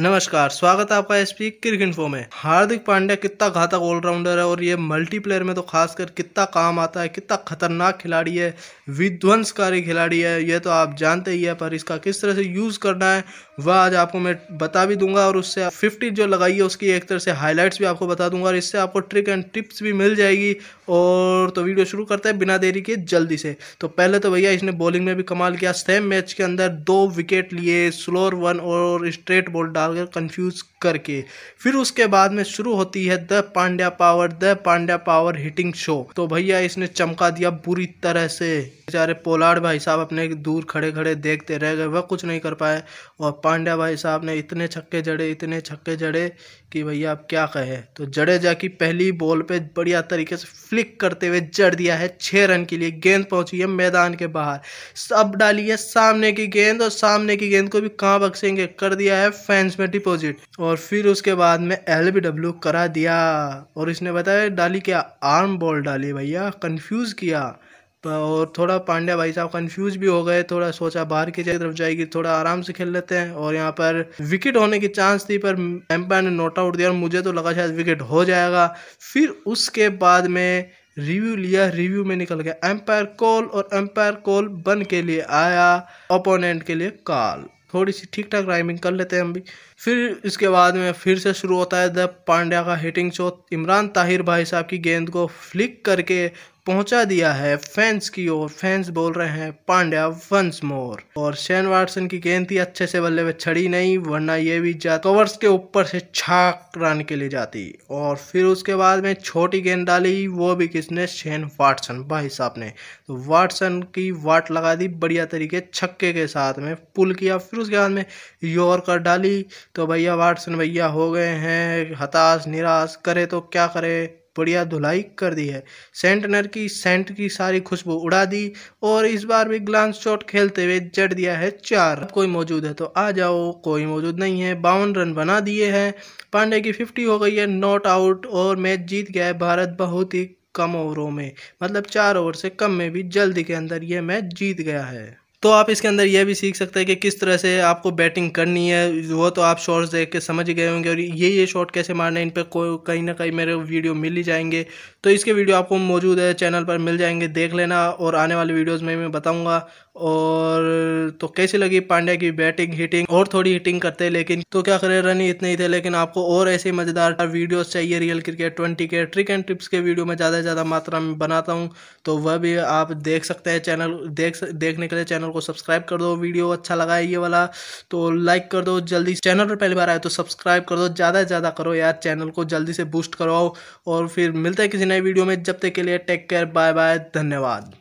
नमस्कार स्वागत है आपका एसपी क्रिक इन्फो में हार्दिक पांड्या कितना घातक ऑलराउंडर है और ये मल्टीप्लेयर में तो खासकर कितना काम आता है कितना खतरनाक खिलाड़ी है विध्वंसकारी खिलाड़ी है ये तो आप जानते ही है पर इसका किस तरह से यूज़ करना है वह आज आपको मैं बता भी दूंगा और उससे फिफ्टी जो लगाई है उसकी एक तरह से हाईलाइट्स भी आपको बता दूंगा और इससे आपको ट्रिक एंड टिप्स भी मिल जाएगी और तो वीडियो शुरू करते हैं बिना देरी के जल्दी से तो पहले तो भैया इसने बॉलिंग में भी कमाल किया सेम मैच के अंदर दो विकेट लिए स्लोर वन और स्ट्रेट बॉल डाल are confused करके फिर उसके बाद में शुरू होती है the Pandya power the Pandya power hitting show तो भैया इसने चमका दिया बुरी तरह से बेचारे पोलाड़ भाई साहब अपने दूर खड़े खड़े देखते रह गए वह कुछ नहीं कर पाए और पांड्या भाई साहब ने इतने छक्के जड़े इतने छक्के जड़े कि भैया आप क्या कहे तो जड़े की पहली बॉल पे बढ़िया तरीके से फ्लिक करते हुए जड़ दिया है छः रन के लिए गेंद पहुंची है मैदान के बाहर सब डाली है सामने की गेंद और सामने की गेंद को भी कहाँ बख्सेंगे कर दिया है फैंस में डिपोजिट और और फिर उसके बाद में एल बी डब्ल्यू करा दिया और इसने बताया डाली क्या आर्म बॉल डाली भैया कंफ्यूज किया तो और थोड़ा पांड्या भाई साहब कंफ्यूज भी हो गए थोड़ा सोचा बाहर की तरफ जाएगी थोड़ा आराम से खेल लेते हैं और यहाँ पर विकेट होने की चांस थी पर एम्पायर ने नोट आउट दिया और मुझे तो लगा शायद विकेट हो जाएगा फिर उसके बाद में रिव्यू लिया रिव्यू में निकल गया एम्पायर कॉल और एम्पायर कॉल बन के लिए आया ओपोनेंट के लिए कॉल थोड़ी सी ठीक ठाक राइमिंग कर लेते हैं हम भी फिर इसके बाद में फिर से शुरू होता है द पांड्या का हिटिंग शॉट इमरान ताहिर भाई साहब की गेंद को फ्लिक करके पहुंचा दिया है फैंस की ओर फैंस बोल रहे हैं पांड्या वंस मोर और शेन वाटसन की गेंद थी अच्छे से बल्ले में छड़ी नहीं वरना ये भी कवर्स के ऊपर से छाक रन के लिए जाती और फिर उसके बाद में छोटी गेंद डाली वो भी किसने शेन वाटसन भाई साहब ने तो वाटसन की वाट लगा दी बढ़िया तरीके छक्के के साथ में पुल किया फिर उसके बाद में यॉर्कर डाली तो भैया वाटसन भैया हो गए हैं हताश निराश करे तो क्या करे बढ़िया धुलाई कर दी है सेंटनर की सेंट की सारी खुशबू उड़ा दी और इस बार भी ग्लांस शॉट खेलते हुए जड़ दिया है चार कोई मौजूद है तो आ जाओ कोई मौजूद नहीं है बावन रन बना दिए हैं पांडे की फिफ्टी हो गई है नॉट आउट और मैच जीत गया है भारत बहुत ही कम ओवरों में मतलब चार ओवर से कम में भी जल्दी के अंदर यह मैच जीत गया है तो आप इसके अंदर यह भी सीख सकते हैं कि किस तरह से आपको बैटिंग करनी है वो तो आप शॉर्ट्स देख के समझ गए होंगे और ये ये शॉट कैसे मारना है इन पर कहीं ना कहीं मेरे वीडियो मिल ही जाएंगे तो इसके वीडियो आपको मौजूद है चैनल पर मिल जाएंगे देख लेना और आने वाले वीडियोज़ में मैं बताऊँगा और तो कैसी लगी पांड्या की बैटिंग हिटिंग और थोड़ी हिटिंग करते लेकिन तो क्या करें रन ही इतने ही थे लेकिन आपको और ऐसे मज़ेदार वीडियोस चाहिए रियल क्रिकेट ट्वेंटी के ट्रिक एंड टिप्स के वीडियो में ज़्यादा से ज़्यादा मात्रा में बनाता हूँ तो वह भी आप देख सकते हैं चैनल देख देखने के लिए चैनल को सब्सक्राइब कर दो वीडियो अच्छा लगा है ये वाला तो लाइक कर दो जल्दी चैनल पर पहली बार आए तो सब्सक्राइब कर दो ज़्यादा से ज़्यादा करो यार चैनल को जल्दी से बूस्ट करवाओ और फिर मिलते हैं किसी नए वीडियो में जब तक के लिए टेक केयर बाय बाय धन्यवाद